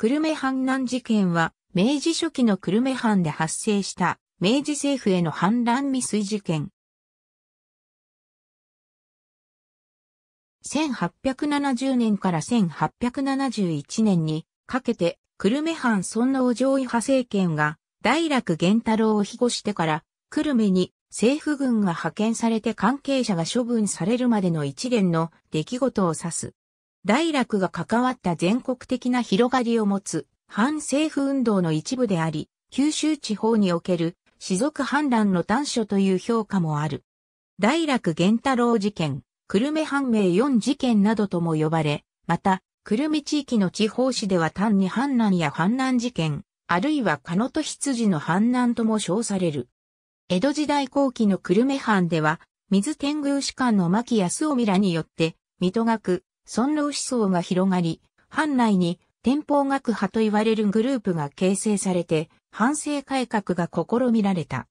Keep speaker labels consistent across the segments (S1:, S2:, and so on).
S1: 久留米反乱事件は、明治初期の久留米藩で発生した明治政府への反乱未遂事件。1870年から1871年にかけて、久留米藩尊王攘夷派政権が、大楽源太郎を庇護してから、久留米に政府軍が派遣されて関係者が処分されるまでの一連の出来事を指す。大楽が関わった全国的な広がりを持つ反政府運動の一部であり、九州地方における士族反乱の短所という評価もある。大楽源太郎事件、久留米判明4事件などとも呼ばれ、また、久留米地域の地方市では単に反乱や反乱事件、あるいはカノト羊の反乱とも称される。江戸時代後期の久留米藩では、水天宮士官の牧安臣らによって、水戸学、尊老思想が広がり、藩内に天保学派と言われるグループが形成されて、反省改革が試みられた。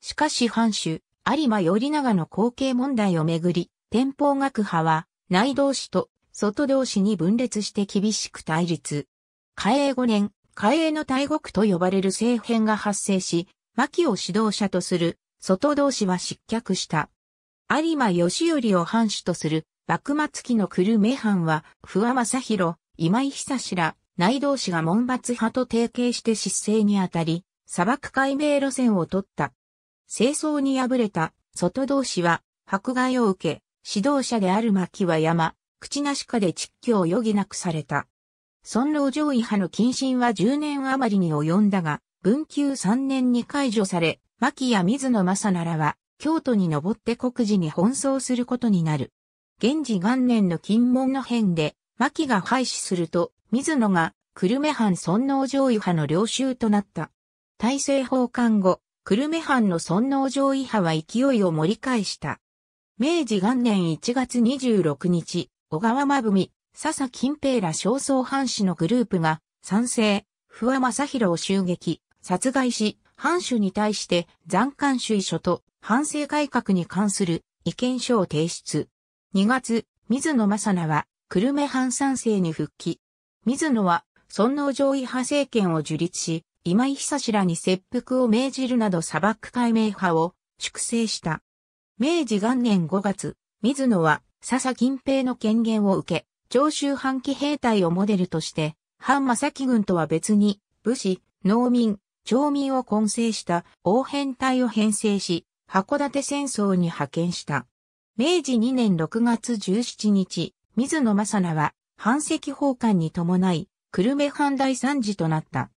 S1: しかし藩主、有馬頼長の後継問題をめぐり、天保学派は内同士と外同士に分裂して厳しく対立。嘉英5年、嘉英の大国と呼ばれる政変が発生し、牧を指導者とする外同士は失脚した。有馬義頼を藩主とする幕末期の久留米藩は、不破正宏、今井久志ら、内道氏が門閥派と提携して失勢にあたり、砂漠解明路線を取った。清掃に敗れた外同士は迫害を受け、指導者である牧は山、口なしかで窒居を余儀なくされた。尊老上位派の謹慎は10年余りに及んだが、文久3年に解除され、牧や水野正ならは、京都に登って国事に奔走することになる。現時元年の金門の変で、牧が廃止すると、水野が、久留米藩尊王攘夷派の領袖となった。大政奉還後、久留米藩の尊王攘夷派は勢いを盛り返した。明治元年1月26日、小川真文、笹金平ら焦燥藩士のグループが、賛成、不破正弘を襲撃、殺害し、藩主に対して、残官主意書と、反省改革に関する意見書を提出。2月、水野正名は、久留米藩三世に復帰。水野は、尊王攘夷派政権を樹立し、今井久志らに切腹を命じるなど砂漠解明派を粛清した。明治元年5月、水野は、笹金平の権限を受け、長州藩旗兵隊をモデルとして、藩正木軍とは別に、武士、農民、町民を混成した応変隊を編成し、函館戦争に派遣した。明治2年6月17日、水野正名は、反石奉還に伴い、久留米藩第三次となった。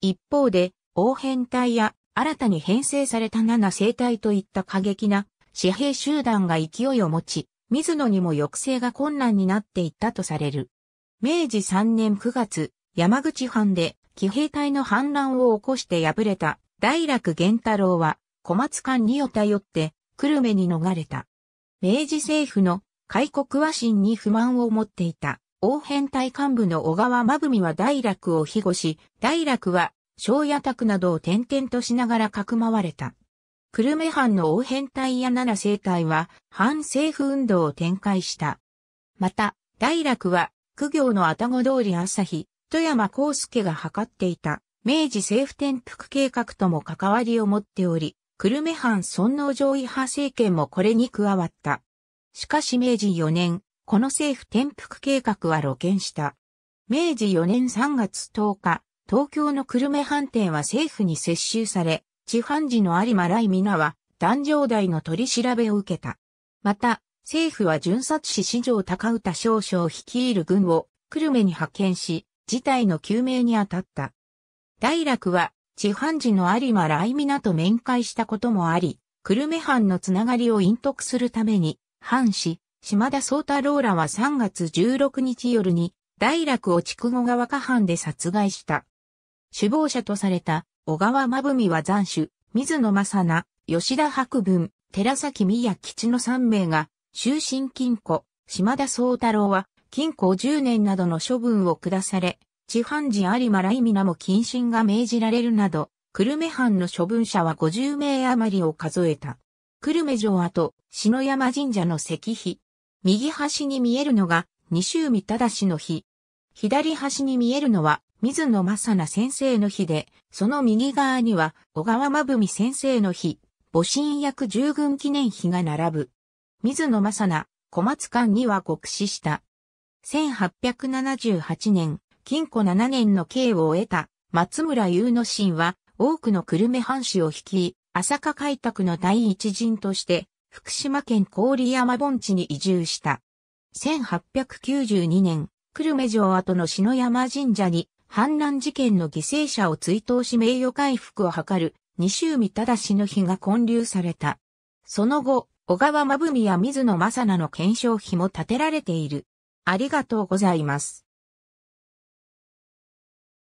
S1: 一方で、応変隊や新たに編成された七生隊といった過激な私兵集団が勢いを持ち、水野にも抑制が困難になっていったとされる。明治3年9月、山口藩で騎兵隊の反乱を起こして敗れた大楽源太郎は小松間にを頼って久留米に逃れた。明治政府の開国和親に不満を持っていた、王変隊幹部の小川真文は大楽を庇護し、大楽は小夜宅などを転々としながらかくまわれた。久留米藩の王変隊や奈良生態は反政府運動を展開した。また、大楽は、苦行のたご通り朝日、富山康介が図っていた、明治政府転覆計画とも関わりを持っており、久留米藩尊皇攘夷派政権もこれに加わった。しかし明治4年、この政府転覆計画は露見した。明治4年3月10日、東京の久留米藩店は政府に接収され、地藩寺の有馬来皆は、壇上台の取り調べを受けた。また、政府は巡察士史上高歌少将率いる軍を久留米に派遣し、事態の究明に当たった。大楽は地藩時の有馬美皆と面会したこともあり、久留米藩のつながりを隠匿するために、藩士、島田宗太郎らは3月16日夜に、大楽を筑後川下藩で殺害した。首謀者とされた、小川真文は残首、水野正名、吉田白文、寺崎美也吉の3名が、終身禁錮、島田宗太郎は、禁錮10年などの処分を下され、地藩寺有馬来皆も謹慎が命じられるなど、久留米藩の処分者は50名余りを数えた。久留米城跡、篠山神社の石碑。右端に見えるのが、西海忠の碑。左端に見えるのは、水野正名先生の碑で、その右側には、小川真文先生の碑、母神役従軍記念碑が並ぶ。水野正名、小松館には極死した。1878年、禁錮7年の刑を得た松村雄之進は多くの久留米藩士を率い、朝霞開拓の第一人として福島県郡山盆地に移住した。1892年、久留米城跡の篠山神社に反乱事件の犠牲者を追悼し名誉回復を図る二海忠正の日が建立された。その後、小川ま文や水野正菜の検証碑も建てられている。ありがとうございます。